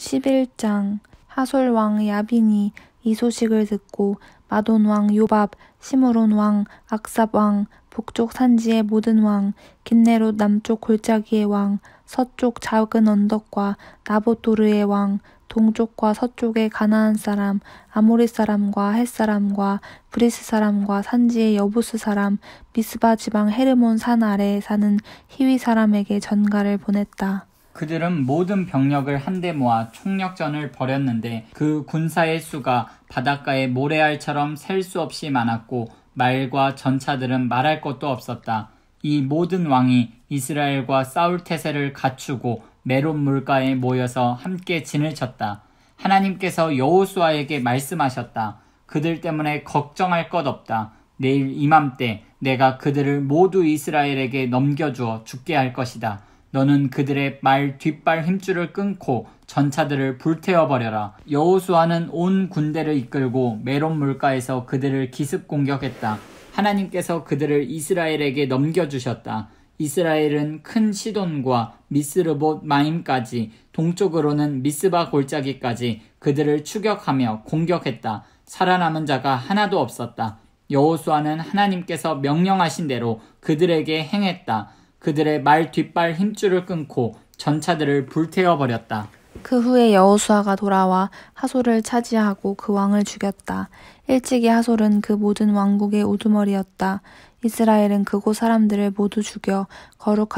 11장 하솔왕 야빈이 이 소식을 듣고 마돈왕 요밥, 시므론왕, 악삽왕, 북쪽 산지의 모든 왕, 긴네롯 남쪽 골짜기의 왕, 서쪽 작은 언덕과 나보도르의 왕, 동쪽과 서쪽의 가나안 사람, 아모리 사람과 햇 사람과 브리스 사람과 산지의 여부스 사람, 미스바 지방 헤르몬 산 아래에 사는 희위 사람에게 전가를 보냈다. 그들은 모든 병력을 한데 모아 총력전을 벌였는데 그 군사의 수가 바닷가의 모래알처럼 셀 수 없이 많았고 말과 전차들은 말할 것도 없었다. 이 모든 왕이 이스라엘과 싸울 태세를 갖추고 메론 물가에 모여서 함께 진을 쳤다. 하나님께서 여호수아에게 말씀하셨다. 그들 때문에 걱정할 것 없다. 내일 이맘때 내가 그들을 모두 이스라엘에게 넘겨주어 죽게 할 것이다. 너는 그들의 말 뒷발 힘줄을 끊고 전차들을 불태워 버려라. 여호수아는 온 군대를 이끌고 메론 물가에서 그들을 기습 공격했다. 하나님께서 그들을 이스라엘에게 넘겨 주셨다. 이스라엘은 큰 시돈과 미스르봇 마임까지 동쪽으로는 미스바 골짜기까지 그들을 추격하며 공격했다. 살아남은 자가 하나도 없었다. 여호수아는 하나님께서 명령하신 대로 그들에게 행했다. 그들의 말 뒷발 힘줄을 끊고 전차들을 불태워 버렸다. 그 후에 여호수아가 돌아와 하솔을 차지하고 그 왕을 죽였다. 일찍이 하솔은 그 모든 왕국의 우두머리였다. 이스라엘은 그곳 사람들을 모두 죽여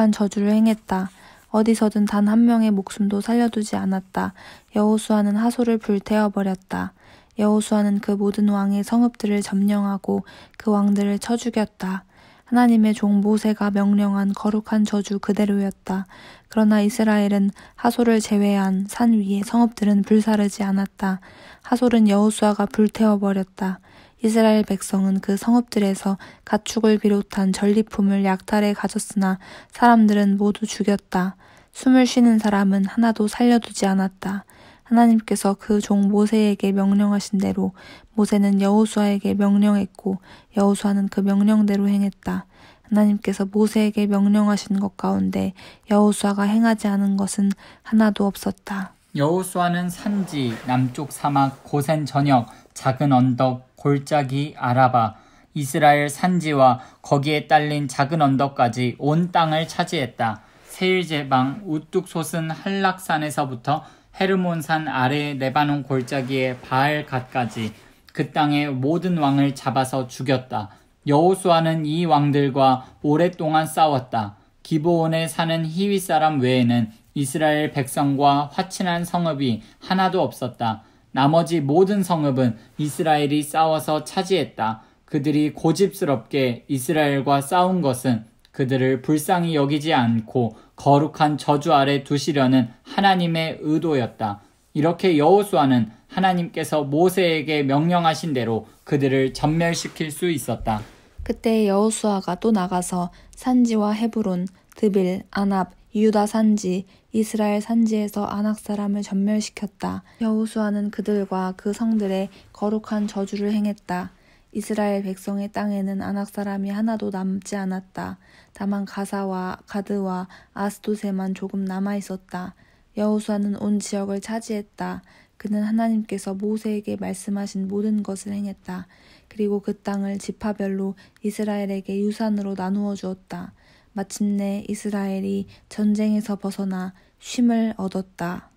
거룩한 저주를 행했다. 어디서든 단 한 명의 목숨도 살려두지 않았다. 여호수아는 하솔을 불태워 버렸다. 여호수아는 그 모든 왕의 성읍들을 점령하고 그 왕들을 쳐 죽였다. 하나님의 종 모세가 명령한 거룩한 저주 그대로였다. 그러나 이스라엘은 하솔을 제외한 산 위의 성읍들은 불사르지 않았다. 하솔은 여호수아가 불태워 버렸다. 이스라엘 백성은 그 성읍들에서 가축을 비롯한 전리품을 약탈해 가졌으나 사람들은 모두 죽였다. 숨을 쉬는 사람은 하나도 살려두지 않았다. 하나님께서 그 종 모세에게 명령하신 대로 모세는 여호수아에게 명령했고 여호수아는 그 명령대로 행했다. 하나님께서 모세에게 명령하신 것 가운데 여호수아가 행하지 않은 것은 하나도 없었다. 여호수아는 산지 남쪽 사막 고센 전역 작은 언덕 골짜기 아라바 이스라엘 산지와 거기에 딸린 작은 언덕까지 온 땅을 차지했다. 세일 제방 우뚝 솟은 한락산에서부터 헤르몬산 아래 레바논 골짜기의 바알 갓까지 그 땅의 모든 왕을 잡아서 죽였다. 여호수아는 이 왕들과 오랫동안 싸웠다. 기브온에 사는 희위 사람 외에는 이스라엘 백성과 화친한 성읍이 하나도 없었다. 나머지 모든 성읍은 이스라엘이 싸워서 차지했다. 그들이 고집스럽게 이스라엘과 싸운 것은 그들을 불쌍히 여기지 않고 거룩한 저주 아래 두시려는 하나님의 의도였다. 이렇게 여호수아는 하나님께서 모세에게 명령하신 대로 그들을 전멸시킬 수 있었다. 그때 여호수아가 또 나가서 산지와 헤브론, 드빌, 아압 유다 산지, 이스라엘 산지에서 아낙 사람을 전멸시켰다. 여호수아는 그들과 그 성들의 거룩한 저주를 행했다. 이스라엘 백성의 땅에는 아낙 사람이 하나도 남지 않았다. 다만 가사와 가드와 아스도세만 조금 남아 있었다. 여호수아는 온 지역을 차지했다. 그는 하나님께서 모세에게 말씀하신 모든 것을 행했다. 그리고 그 땅을 지파별로 이스라엘에게 유산으로 나누어 주었다. 마침내 이스라엘이 전쟁에서 벗어나 쉼을 얻었다.